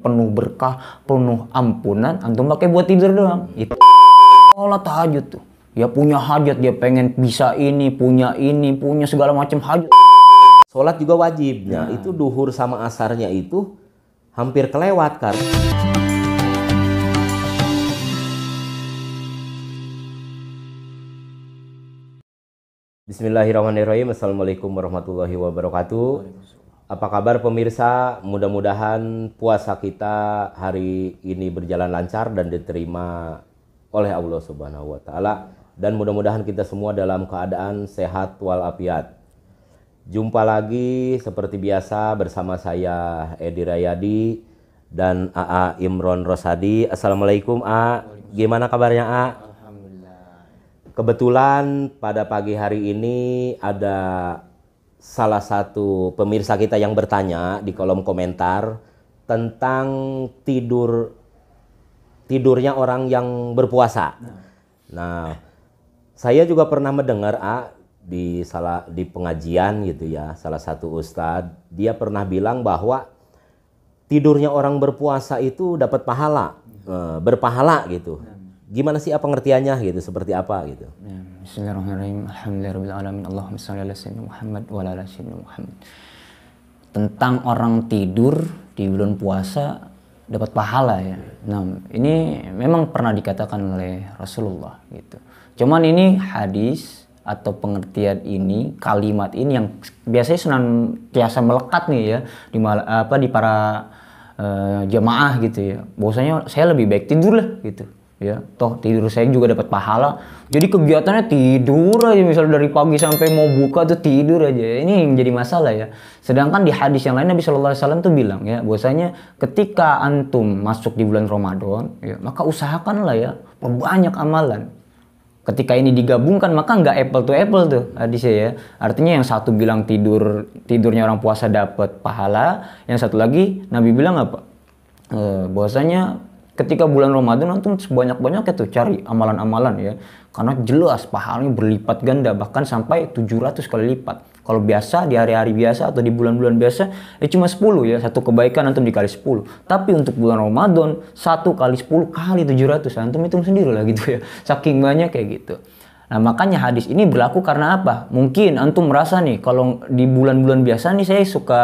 penuh berkah, penuh ampunan, antum pakai buat tidur doang. Itu sholat tahajud tuh. Ya punya hajat, dia pengen bisa ini, punya ini, punya segala macam hajat. Sholat juga wajib. Nah, ya. itu duhur sama asarnya itu hampir kelewat kan. Bismillahirrahmanirrahim. Assalamualaikum warahmatullahi wabarakatuh. Apa kabar pemirsa? Mudah-mudahan puasa kita hari ini berjalan lancar dan diterima oleh Allah Subhanahu wa taala dan mudah-mudahan kita semua dalam keadaan sehat walafiat. Jumpa lagi seperti biasa bersama saya Edi Rayadi dan AA Imron Rosadi. Assalamualaikum A. Gimana kabarnya A? Kebetulan pada pagi hari ini ada salah satu pemirsa kita yang bertanya di kolom komentar tentang tidur tidurnya orang yang berpuasa. Nah, nah saya juga pernah mendengar A di salah di pengajian gitu ya, salah satu ustadz dia pernah bilang bahwa tidurnya orang berpuasa itu dapat pahala, iya. eh, berpahala gitu. Iya gimana sih apa pengertiannya gitu seperti apa gitu ya, Bismillahirrahmanirrahim Alhamdulillahirrahmanirrahim Allahumma salli ala sayyidina Muhammad wa ala sayyidina Muhammad tentang orang tidur di bulan puasa dapat pahala ya nah ini memang pernah dikatakan oleh Rasulullah gitu cuman ini hadis atau pengertian ini kalimat ini yang biasanya senang biasa melekat nih ya di mal apa di para uh, jemaah gitu ya bahwasanya saya lebih baik tidur lah gitu ya toh tidur saya juga dapat pahala jadi kegiatannya tidur aja misal dari pagi sampai mau buka tuh tidur aja ini yang jadi masalah ya sedangkan di hadis yang lain Nabi Shallallahu Alaihi Wasallam tuh bilang ya bahwasanya ketika antum masuk di bulan Ramadan ya maka usahakanlah ya perbanyak amalan ketika ini digabungkan maka nggak apple to apple tuh hadisnya ya artinya yang satu bilang tidur tidurnya orang puasa dapat pahala yang satu lagi Nabi bilang apa e, bahwasanya ketika bulan Ramadan nanti sebanyak-banyak itu cari amalan-amalan ya karena jelas pahalanya berlipat ganda bahkan sampai 700 kali lipat kalau biasa di hari-hari biasa atau di bulan-bulan biasa ya cuma 10 ya satu kebaikan antum dikali 10 tapi untuk bulan Ramadan satu kali 10 kali 700 antum hitung sendiri lah gitu ya saking banyak kayak gitu Nah, makanya hadis ini berlaku karena apa? Mungkin antum merasa nih kalau di bulan-bulan biasa nih saya suka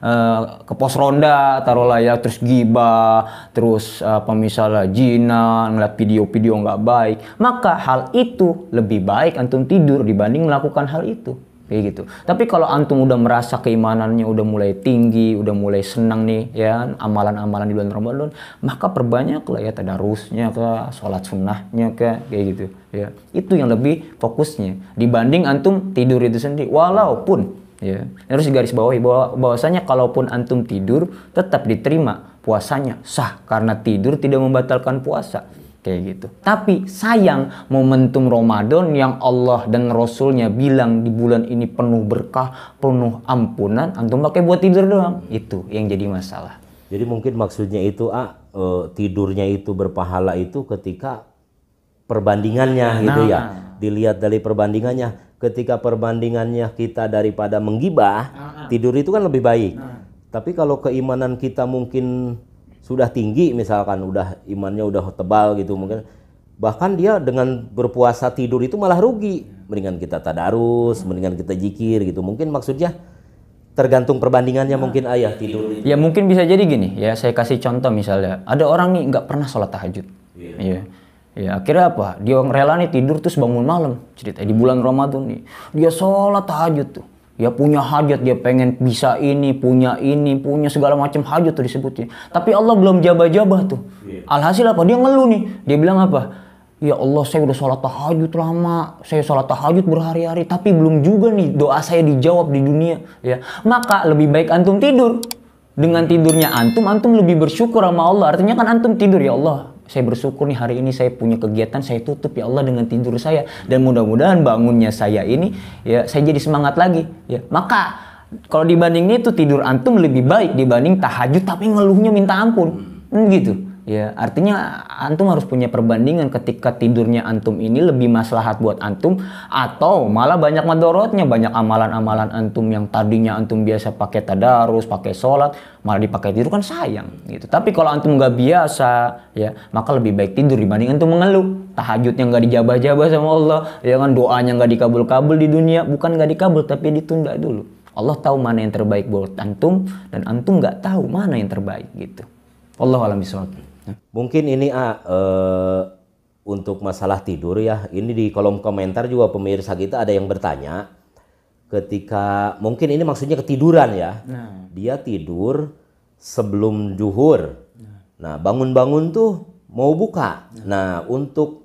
uh, ke pos ronda taruh ya terus gibah, terus apa misalnya jina, ngeliat video-video nggak baik. Maka hal itu lebih baik antum tidur dibanding melakukan hal itu kayak gitu. Tapi kalau antum udah merasa keimanannya udah mulai tinggi, udah mulai senang nih ya amalan-amalan di bulan Ramadan, maka perbanyaklah ya tadarusnya ke sholat sunnahnya ke kayak gitu ya. Itu yang lebih fokusnya dibanding antum tidur itu sendiri walaupun ya harus garis bawah bahwa bahwasanya kalaupun antum tidur tetap diterima puasanya sah karena tidur tidak membatalkan puasa Kayak gitu. Tapi sayang momentum Ramadan yang Allah dan Rasulnya bilang di bulan ini penuh berkah, penuh ampunan, antum pakai buat tidur doang. Itu yang jadi masalah. Jadi mungkin maksudnya itu ah, e, tidurnya itu berpahala itu ketika perbandingannya nah, gitu ya. Nah. Dilihat dari perbandingannya. Ketika perbandingannya kita daripada menggibah, nah, tidur itu kan lebih baik. Nah. Tapi kalau keimanan kita mungkin sudah tinggi misalkan udah imannya udah tebal gitu mungkin bahkan dia dengan berpuasa tidur itu malah rugi mendingan kita tadarus mendingan kita jikir gitu mungkin maksudnya tergantung perbandingannya nah, mungkin ayah ya, tidur ya mungkin bisa jadi gini ya saya kasih contoh misalnya ada orang nih nggak pernah sholat tahajud iya yeah. yeah. Ya akhirnya apa? Dia rela nih tidur terus bangun malam cerita di bulan Ramadan nih. Dia sholat tahajud tuh. Ya punya hajat dia pengen bisa ini punya ini punya segala macam hajat tuh disebutnya. tapi Allah belum jabah-jabah tuh iya. alhasil apa dia ngeluh nih dia bilang apa ya Allah saya udah sholat tahajud lama saya sholat tahajud berhari-hari tapi belum juga nih doa saya dijawab di dunia ya maka lebih baik antum tidur dengan tidurnya antum antum lebih bersyukur sama Allah artinya kan antum tidur ya Allah saya bersyukur nih hari ini saya punya kegiatan saya tutup ya Allah dengan tidur saya dan mudah-mudahan bangunnya saya ini ya saya jadi semangat lagi ya maka kalau dibandingin itu tidur antum lebih baik dibanding tahajud tapi ngeluhnya minta ampun hmm, gitu Ya, artinya antum harus punya perbandingan ketika tidurnya antum ini lebih maslahat buat antum atau malah banyak mendorotnya banyak amalan-amalan antum yang tadinya antum biasa pakai tadarus, pakai sholat, malah dipakai tidur kan sayang gitu. Tapi kalau antum nggak biasa ya, maka lebih baik tidur dibanding antum mengeluh. Tahajudnya nggak dijabah-jabah sama Allah, ya kan doanya nggak dikabul-kabul di dunia, bukan nggak dikabul tapi ditunda dulu. Allah tahu mana yang terbaik buat antum dan antum nggak tahu mana yang terbaik gitu. Allah alam bisawab. Ya. Mungkin ini A, uh, eh, untuk masalah tidur ya, ini di kolom komentar juga pemirsa kita ada yang bertanya ketika mungkin ini maksudnya ketiduran ya. Nah. Dia tidur sebelum zuhur. Nah, nah bangun-bangun tuh mau buka. Nah. nah, untuk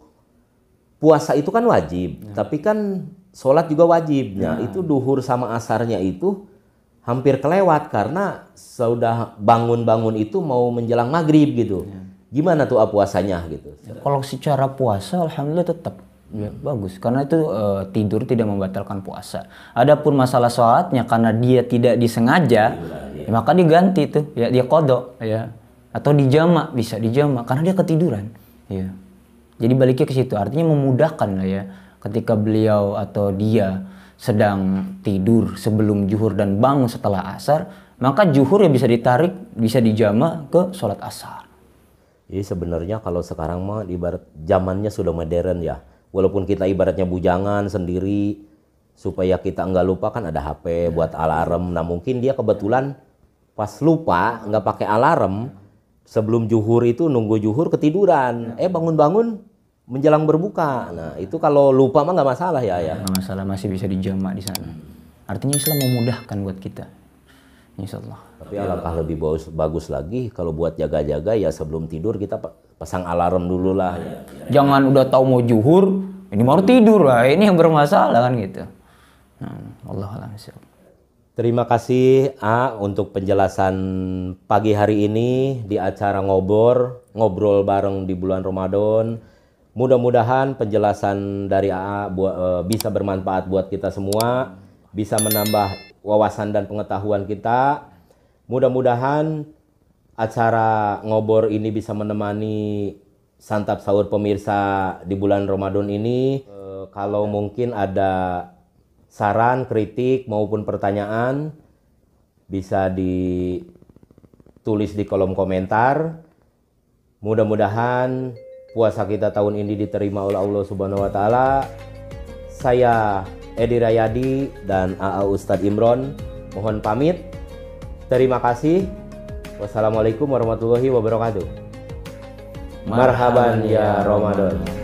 puasa itu kan wajib, nah. tapi kan sholat juga wajib. Nah, nah. itu duhur sama asarnya itu hampir kelewat karena sudah bangun-bangun itu mau menjelang maghrib gitu. Nah. Gimana tuh ah, puasanya gitu? Kalau secara puasa alhamdulillah tetap Ya, hmm. bagus karena itu e, tidur tidak membatalkan puasa. Adapun masalah sholatnya karena dia tidak disengaja, ya, ya. maka diganti tuh ya dia kodok ya atau dijama bisa dijama karena dia ketiduran ya. Jadi baliknya ke situ artinya memudahkan lah ya ketika beliau atau dia sedang tidur sebelum juhur dan bangun setelah asar maka juhur yang bisa ditarik bisa dijama ke sholat asar jadi sebenarnya kalau sekarang mah ibarat zamannya sudah modern ya. Walaupun kita ibaratnya bujangan sendiri supaya kita nggak lupa kan ada HP ya. buat alarm. Nah mungkin dia kebetulan pas lupa nggak pakai alarm sebelum juhur itu nunggu juhur ketiduran. Ya. Eh bangun-bangun menjelang berbuka. Nah itu kalau lupa mah nggak masalah ya ya. Nggak masalah masih bisa dijamak di sana. Artinya Islam memudahkan buat kita Insya Tapi alangkah lebih bagus, bagus lagi kalau buat jaga-jaga ya sebelum tidur kita pasang alarm dulu lah. Ya, ya, Jangan udah tahu mau juhur, ini mau tidur lah. Ini yang bermasalah kan gitu. Nah, Allah alam Terima kasih A untuk penjelasan pagi hari ini di acara ngobor, ngobrol bareng di bulan Ramadan. Mudah-mudahan penjelasan dari AA eh, bisa bermanfaat buat kita semua, bisa menambah wawasan dan pengetahuan kita. Mudah-mudahan acara ngobor ini bisa menemani santap sahur pemirsa di bulan Ramadan ini. E, kalau mungkin ada saran, kritik maupun pertanyaan bisa ditulis di kolom komentar. Mudah-mudahan puasa kita tahun ini diterima oleh Allah Subhanahu wa taala. Saya Edi Rayadi dan AA Ustadz Imron mohon pamit. Terima kasih. Wassalamualaikum warahmatullahi wabarakatuh. Marhaban, ya Ramadan. Ya Ramadan.